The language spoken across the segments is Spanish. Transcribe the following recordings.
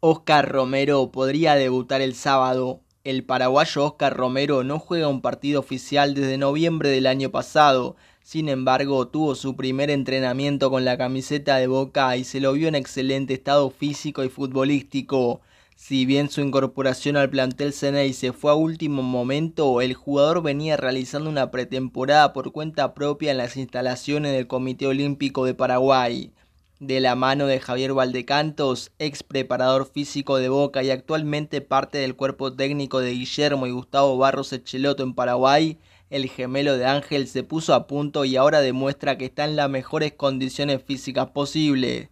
Oscar Romero podría debutar el sábado. El paraguayo Oscar Romero no juega un partido oficial desde noviembre del año pasado. Sin embargo, tuvo su primer entrenamiento con la camiseta de Boca y se lo vio en excelente estado físico y futbolístico. Si bien su incorporación al plantel Ceney se fue a último momento, el jugador venía realizando una pretemporada por cuenta propia en las instalaciones del Comité Olímpico de Paraguay de la mano de Javier Valdecantos, ex preparador físico de Boca y actualmente parte del cuerpo técnico de Guillermo y Gustavo Barros Echeloto en Paraguay, el gemelo de Ángel se puso a punto y ahora demuestra que está en las mejores condiciones físicas posibles.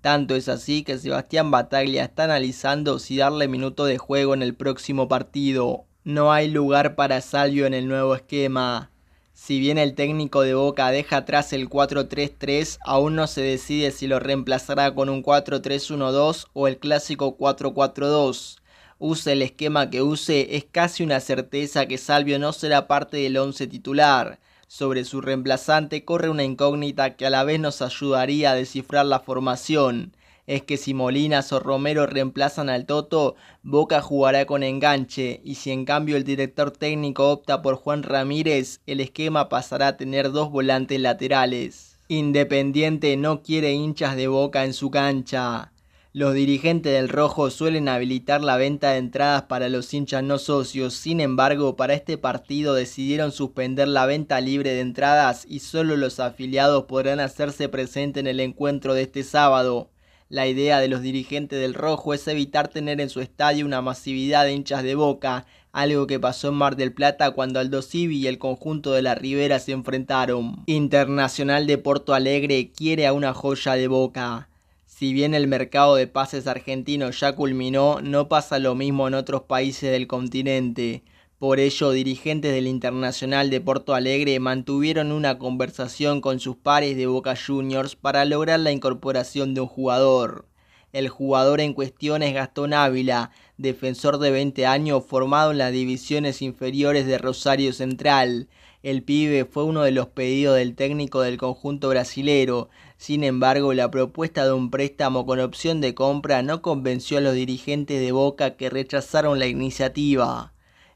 Tanto es así que Sebastián Bataglia está analizando si darle minuto de juego en el próximo partido. No hay lugar para Salvio en el nuevo esquema. Si bien el técnico de Boca deja atrás el 4-3-3, aún no se decide si lo reemplazará con un 4-3-1-2 o el clásico 4-4-2. Use el esquema que use, es casi una certeza que Salvio no será parte del 11 titular. Sobre su reemplazante corre una incógnita que a la vez nos ayudaría a descifrar la formación es que si Molinas o Romero reemplazan al Toto, Boca jugará con enganche y si en cambio el director técnico opta por Juan Ramírez, el esquema pasará a tener dos volantes laterales. Independiente no quiere hinchas de Boca en su cancha. Los dirigentes del Rojo suelen habilitar la venta de entradas para los hinchas no socios, sin embargo, para este partido decidieron suspender la venta libre de entradas y solo los afiliados podrán hacerse presente en el encuentro de este sábado. La idea de los dirigentes del Rojo es evitar tener en su estadio una masividad de hinchas de boca, algo que pasó en Mar del Plata cuando Aldo Civi y el conjunto de la Ribera se enfrentaron. Internacional de Porto Alegre quiere a una joya de boca. Si bien el mercado de pases argentino ya culminó, no pasa lo mismo en otros países del continente. Por ello, dirigentes del Internacional de Porto Alegre mantuvieron una conversación con sus pares de Boca Juniors para lograr la incorporación de un jugador. El jugador en cuestión es Gastón Ávila, defensor de 20 años formado en las divisiones inferiores de Rosario Central. El pibe fue uno de los pedidos del técnico del conjunto brasilero. Sin embargo, la propuesta de un préstamo con opción de compra no convenció a los dirigentes de Boca que rechazaron la iniciativa.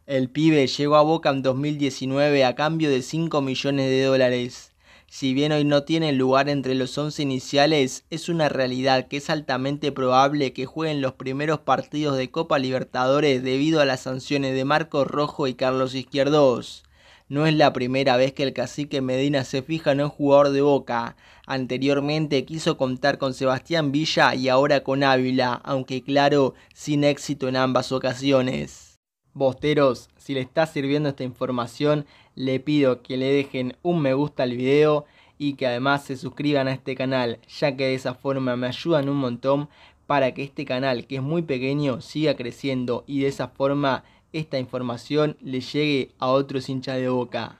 El pibe llegó a Boca en 2019 a cambio de 5 millones de dólares. Si bien hoy no tiene lugar entre los 11 iniciales, es una realidad que es altamente probable que jueguen los primeros partidos de Copa Libertadores debido a las sanciones de Marcos Rojo y Carlos Izquierdos. No es la primera vez que el cacique Medina se fija en un jugador de Boca. Anteriormente quiso contar con Sebastián Villa y ahora con Ávila, aunque claro, sin éxito en ambas ocasiones. Bosteros, si le está sirviendo esta información, le pido que le dejen un me gusta al video y que además se suscriban a este canal, ya que de esa forma me ayudan un montón para que este canal, que es muy pequeño, siga creciendo y de esa forma esta información le llegue a otros hinchas de Boca.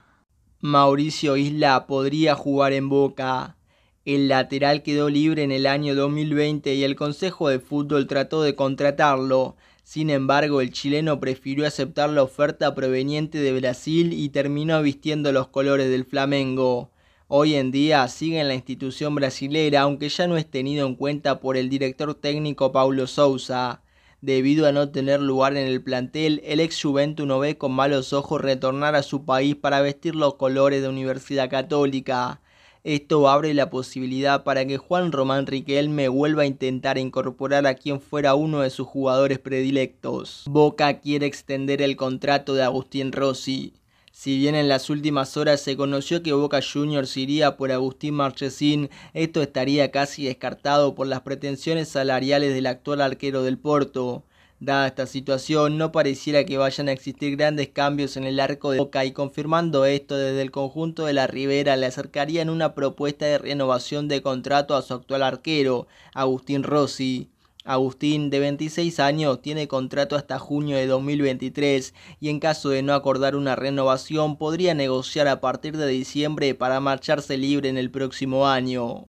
Mauricio Isla podría jugar en Boca. El lateral quedó libre en el año 2020 y el Consejo de Fútbol trató de contratarlo. Sin embargo, el chileno prefirió aceptar la oferta proveniente de Brasil y terminó vistiendo los colores del Flamengo. Hoy en día sigue en la institución brasilera, aunque ya no es tenido en cuenta por el director técnico Paulo Sousa. Debido a no tener lugar en el plantel, el ex Juventus no ve con malos ojos retornar a su país para vestir los colores de Universidad Católica. Esto abre la posibilidad para que Juan Román Riquelme vuelva a intentar incorporar a quien fuera uno de sus jugadores predilectos. Boca quiere extender el contrato de Agustín Rossi. Si bien en las últimas horas se conoció que Boca Juniors iría por Agustín Marchesín, esto estaría casi descartado por las pretensiones salariales del actual arquero del Porto. Dada esta situación, no pareciera que vayan a existir grandes cambios en el arco de Boca y confirmando esto desde el conjunto de la Ribera le acercarían una propuesta de renovación de contrato a su actual arquero, Agustín Rossi. Agustín, de 26 años, tiene contrato hasta junio de 2023 y en caso de no acordar una renovación podría negociar a partir de diciembre para marcharse libre en el próximo año.